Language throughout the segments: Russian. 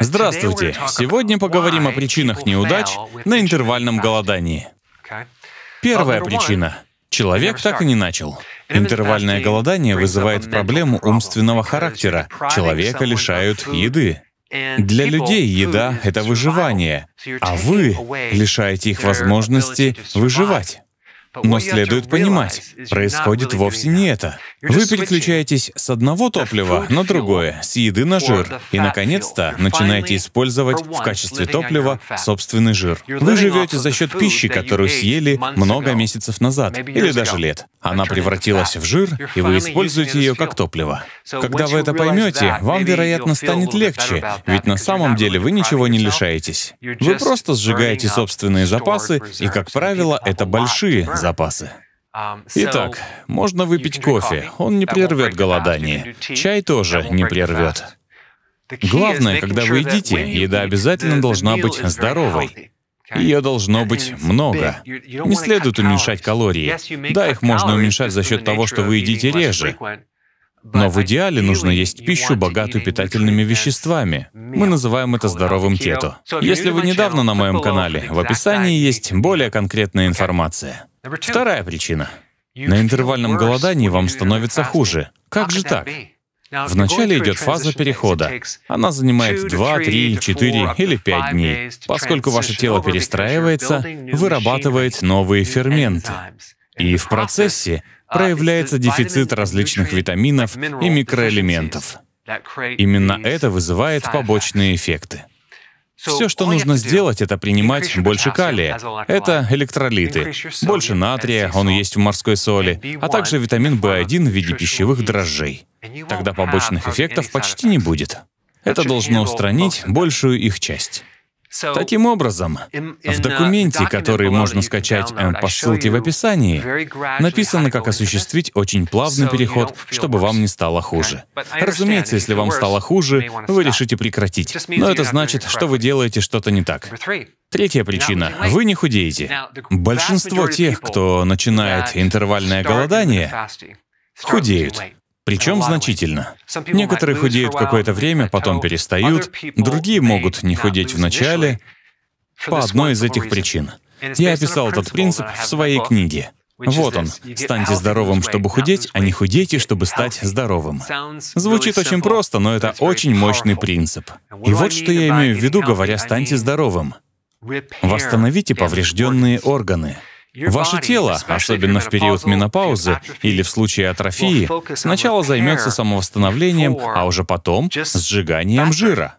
Здравствуйте! Сегодня поговорим о причинах неудач на интервальном голодании. Первая причина. Человек так и не начал. Интервальное голодание вызывает проблему умственного характера. Человека лишают еды. Для людей еда — это выживание, а вы лишаете их возможности выживать. Но следует понимать, происходит вовсе не это. Вы переключаетесь с одного топлива на другое, с еды на жир, и, наконец-то, начинаете использовать в качестве топлива собственный жир. Вы живете за счет пищи, которую съели много месяцев назад, или даже лет. Она превратилась в жир, и вы используете ее как топливо. Когда вы это поймете, вам, вероятно, станет легче, ведь на самом деле вы ничего не лишаетесь. Вы просто сжигаете собственные запасы, и, как правило, это большие запасы запасы. Итак, можно выпить кофе, он не прервет голодание. Чай тоже не прервет. Главное, когда вы едите, еда обязательно должна быть здоровой. Ее должно быть много. Не следует уменьшать калории. Да, их можно уменьшать за счет того, что вы едите реже. Но в идеале нужно есть пищу, богатую питательными веществами. Мы называем это здоровым кето. Если вы недавно на моем канале, в описании есть более конкретная информация. Вторая причина. На интервальном голодании вам становится хуже. Как же так? Вначале идет фаза перехода. Она занимает 2, 3, 4 или 5 дней. Поскольку ваше тело перестраивается, вырабатывает новые ферменты. И в процессе проявляется дефицит различных витаминов и микроэлементов. Именно это вызывает побочные эффекты. Все, что нужно сделать, это принимать больше калия. Это электролиты. Больше натрия, он есть в морской соли, а также витамин В1 в виде пищевых дрожжей. Тогда побочных uh, эффектов почти не будет. Это должно устранить большую их часть. Таким образом, в uh, документе, который можно скачать эм, по ссылке в описании, написано, как осуществить очень плавный переход, чтобы вам не стало хуже. Разумеется, если вам стало хуже, вы решите прекратить. Но это значит, что вы делаете что-то не так. Третья причина – вы не худеете. Большинство тех, кто начинает интервальное голодание, худеют. Причем значительно. Некоторые худеют какое-то время, потом перестают, другие могут не худеть вначале по одной из этих причин. Я описал этот принцип в своей книге. Вот он. Станьте здоровым, чтобы худеть, а не худейте, чтобы стать здоровым. Звучит очень просто, но это очень мощный принцип. И вот что я имею в виду, говоря «станьте здоровым». Восстановите поврежденные органы. Ваше тело, особенно в период менопаузы или в случае атрофии, сначала займется самовосстановлением, а уже потом сжиганием жира.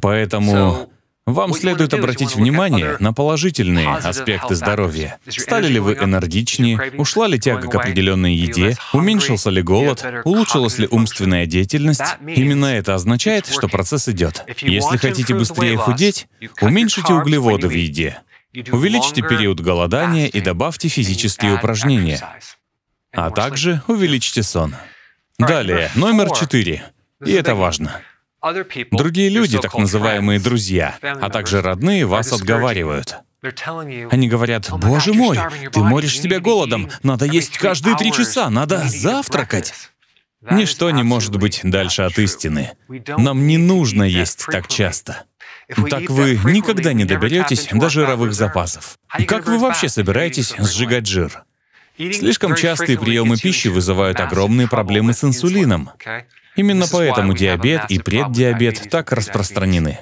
Поэтому вам следует обратить внимание на положительные аспекты здоровья. Стали ли вы энергичнее, ушла ли тяга к определенной еде, уменьшился ли голод, улучшилась ли умственная деятельность. Именно это означает, что процесс идет. Если хотите быстрее худеть, уменьшите углеводы в еде. Увеличьте период голодания и добавьте физические упражнения. А также увеличьте сон. Далее, номер четыре. И это важно. Другие люди, так называемые друзья, а также родные, вас отговаривают. Они говорят, «Боже мой, ты моришь себя голодом, надо есть каждые три часа, надо завтракать». Ничто не может быть дальше от истины. Нам не нужно есть так часто. Так вы никогда не доберетесь до жировых запасов. Как вы вообще собираетесь сжигать жир? Слишком частые приемы пищи вызывают огромные проблемы с инсулином. Именно поэтому диабет и преддиабет так распространены.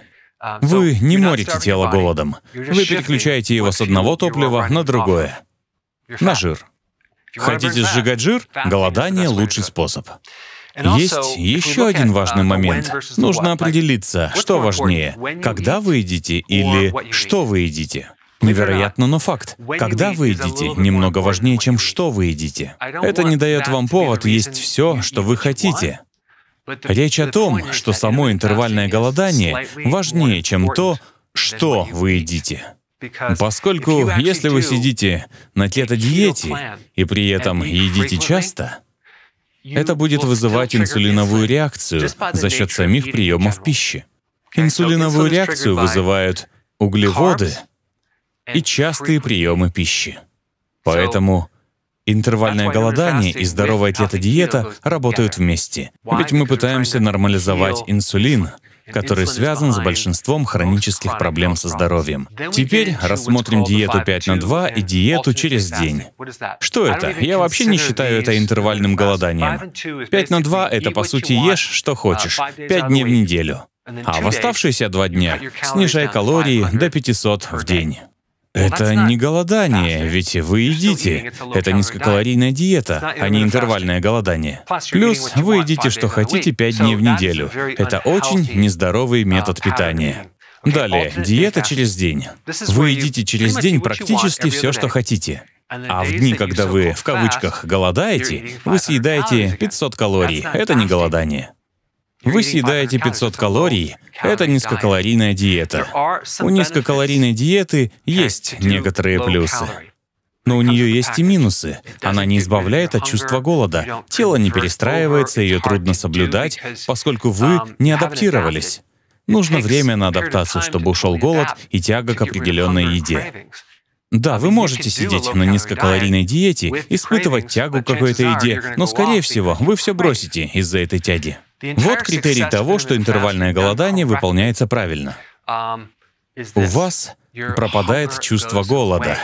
Вы не морите тело голодом. Вы переключаете его с одного топлива на другое. На жир. Хотите сжигать жир? Голодание — лучший способ. Есть еще один uh, важный момент. Нужно определиться, что важнее, когда вы едите или что вы едите. Невероятно, но факт. Когда вы едите, немного важнее, чем что вы едите. Это не дает вам повод есть все, что вы хотите. Речь о том, что само интервальное голодание важнее, чем то, что вы едите. Поскольку если вы сидите на кето-диете и при этом едите часто, это будет вызывать инсулиновую реакцию за счет самих приемов пищи. Инсулиновую реакцию вызывают углеводы и частые приемы пищи. Поэтому интервальное голодание и здоровая кето-диета работают вместе. Ведь мы пытаемся нормализовать инсулин, который связан с большинством хронических проблем со здоровьем. Теперь рассмотрим диету 5 на 2 и диету через день. Что это? Я вообще не считаю это интервальным голоданием. 5 на 2 — это, по сути, ешь, что хочешь, 5 дней в неделю. А в оставшиеся два дня снижай калории до 500 в день. Это не голодание, ведь вы едите. Это низкокалорийная диета, а не интервальное голодание. Плюс вы едите, что хотите, пять дней в неделю. Это очень нездоровый метод питания. Далее, диета через день. Вы едите через день практически все, что хотите. А в дни, когда вы, в кавычках, голодаете, вы съедаете 500 калорий. Это не голодание. Вы съедаете 500 калорий. Это низкокалорийная диета. У низкокалорийной диеты есть некоторые плюсы. Но у нее есть и минусы. Она не избавляет от чувства голода. Тело не перестраивается, ее трудно соблюдать, поскольку вы не адаптировались. Нужно время на адаптацию, чтобы ушел голод и тяга к определенной еде. Да, вы можете сидеть на низкокалорийной диете, испытывать тягу к какой-то еде, но, скорее всего, вы все бросите из-за этой тяги. Вот критерий того, что интервальное голодание выполняется правильно. Um, у вас пропадает чувство голода.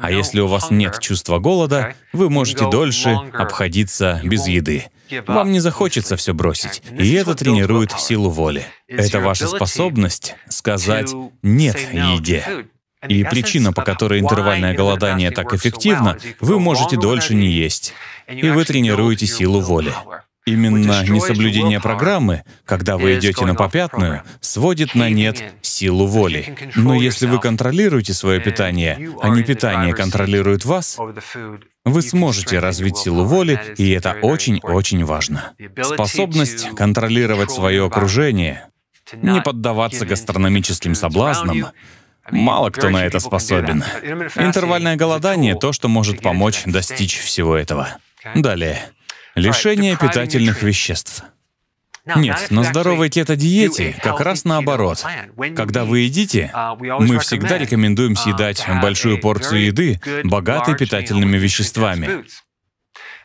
А если у вас нет чувства голода, вы можете дольше обходиться без еды. Вам не захочется все бросить, и это тренирует силу воли. Это ваша способность сказать «нет» еде. И причина, по которой интервальное голодание так эффективно, вы можете дольше не есть, и вы тренируете силу воли. Именно несоблюдение программы, когда вы идете на попятную, сводит на нет силу воли. Но если вы контролируете свое питание, а не питание контролирует вас, вы сможете развить силу воли, и это очень-очень важно. Способность контролировать свое окружение, не поддаваться гастрономическим соблазнам, Мало кто на это способен. Интервальное голодание — то, что может помочь достичь всего этого. Далее. Лишение питательных веществ. Нет, на здоровой кето-диете как раз наоборот. Когда вы едите, uh, мы всегда рекомендуем uh, съедать большую порцию еды, богатой питательными веществами.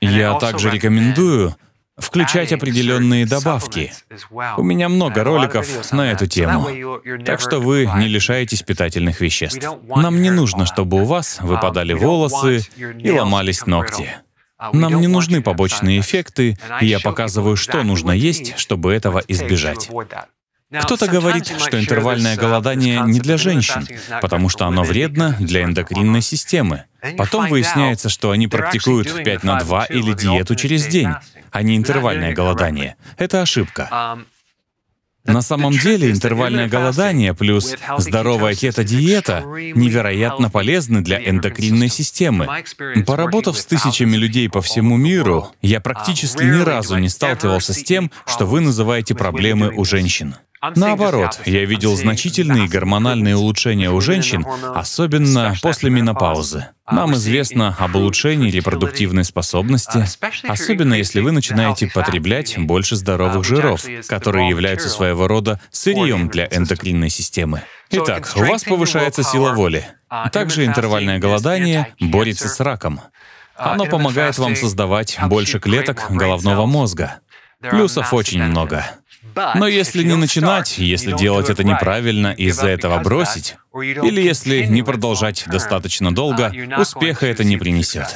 Я также рекомендую включать определенные добавки. У меня много роликов на эту тему. Так что вы не лишаетесь питательных веществ. Нам не нужно, uh, чтобы у вас выпадали волосы и ломались ногти. Нам не нужны побочные эффекты, и я показываю, что нужно есть, чтобы этого избежать. Кто-то говорит, что интервальное uh, голодание не для женщин, потому что оно вредно для эндокринной системы. Потом выясняется, что они практикуют 5 на 2 или диету через день, а не интервальное голодание. Это ошибка. Um, на самом деле интервальное голодание плюс здоровая кето-диета невероятно полезны для эндокринной системы. Поработав с тысячами людей по всему миру, я практически ни разу не сталкивался с тем, что вы называете проблемы у женщин. Наоборот, я видел значительные гормональные улучшения у женщин, особенно после менопаузы. Нам известно об улучшении репродуктивной способности, а, особенно если вы начинаете потреблять больше здоровых uh, жиров, которые являются своего рода сырьем для эндокринной системы. Итак, у вас повышается сила воли. Uh, Также интервальное голодание борется с раком. Uh, Оно помогает вам создавать больше клеток головного мозга. Плюсов очень много. Но если не начинать, если делать это неправильно и из-за этого бросить, или если не продолжать достаточно долго, успеха это не принесет.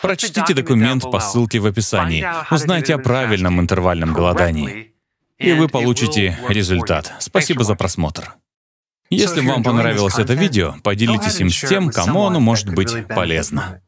Прочтите документ по ссылке в описании, узнайте о правильном интервальном голодании, и вы получите результат. Спасибо за просмотр. Если вам понравилось это видео, поделитесь им с тем, кому оно может быть полезно.